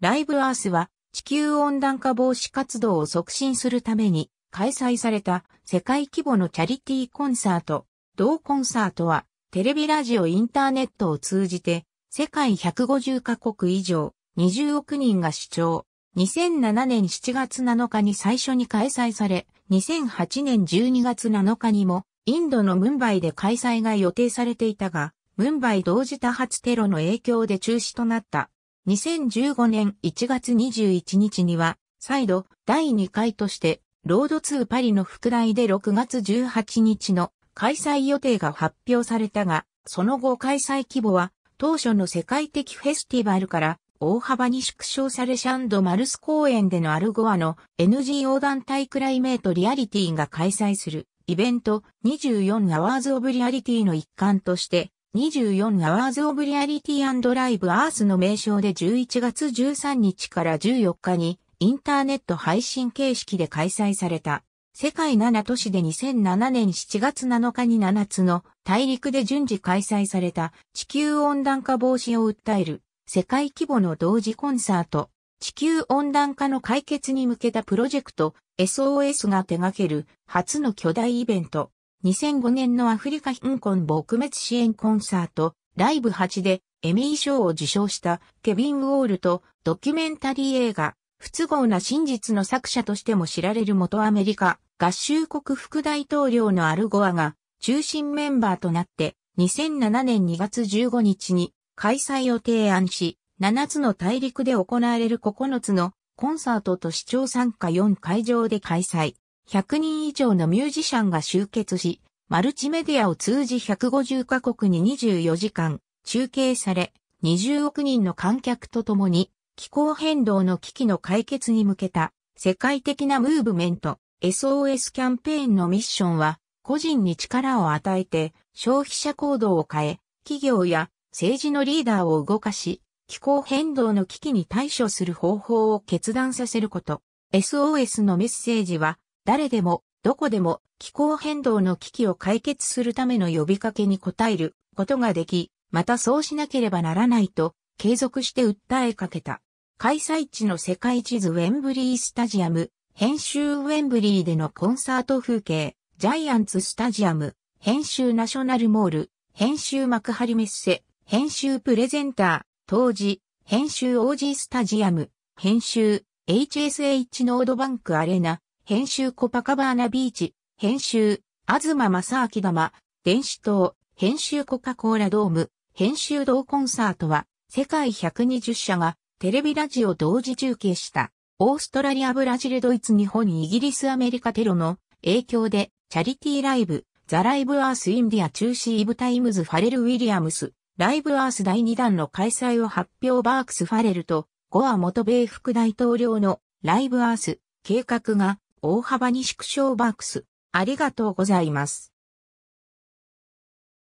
ライブアースは地球温暖化防止活動を促進するために開催された世界規模のチャリティーコンサート。同コンサートはテレビラジオインターネットを通じて世界150カ国以上20億人が視聴。2007年7月7日に最初に開催され、2008年12月7日にもインドのムンバイで開催が予定されていたが、ムンバイ同時多発テロの影響で中止となった。2015年1月21日には、再度第2回として、ロード2パリの副題で6月18日の開催予定が発表されたが、その後開催規模は当初の世界的フェスティバルから大幅に縮小されシャンド・マルス公園でのアルゴアの NGO 団体クライメート・リアリティが開催するイベント24アワーズ・オブ・リアリティの一環として24アワーズオブリアリティア i v ライブアースの名称で11月13日から14日にインターネット配信形式で開催された。世界7都市で2007年7月7日に7つの大陸で順次開催された地球温暖化防止を訴える世界規模の同時コンサート。地球温暖化の解決に向けたプロジェクト SOS が手掛ける初の巨大イベント。2005年のアフリカ貧困撲滅支援コンサート、ライブ8でエミー賞を受賞したケビン・ウォールとドキュメンタリー映画、不都合な真実の作者としても知られる元アメリカ合衆国副大統領のアルゴアが中心メンバーとなって2007年2月15日に開催を提案し、7つの大陸で行われる9つのコンサートと市長参加4会場で開催。100人以上のミュージシャンが集結し、マルチメディアを通じ150カ国に24時間中継され、20億人の観客と共に気候変動の危機の解決に向けた世界的なムーブメント SOS キャンペーンのミッションは個人に力を与えて消費者行動を変え、企業や政治のリーダーを動かし、気候変動の危機に対処する方法を決断させること。SOS のメッセージは誰でも、どこでも、気候変動の危機を解決するための呼びかけに応えることができ、またそうしなければならないと、継続して訴えかけた。開催地の世界地図ウェンブリースタジアム、編集ウェンブリーでのコンサート風景、ジャイアンツスタジアム、編集ナショナルモール、編集幕張メッセ、編集プレゼンター、当時、編集 OG スタジアム、編集 HSH ノードバンクアレナ、編集コパカバーナビーチ、編集、東正明玉、電子塔、編集コカ・コーラドーム、編集同コンサートは、世界120社がテレビラジオ同時中継した、オーストラリア、ブラジル、ドイツ、日本、イギリス、アメリカテロの影響で、チャリティーライブ、ザ・ライブ・アース・インディア、中止イブ・タイムズ・ファレル・ウィリアムス、ライブ・アース第2弾の開催を発表バークス・ファレルと、ゴア元米副大統領のライブ・アース計画が大幅に縮小バークス。ありがとうございます。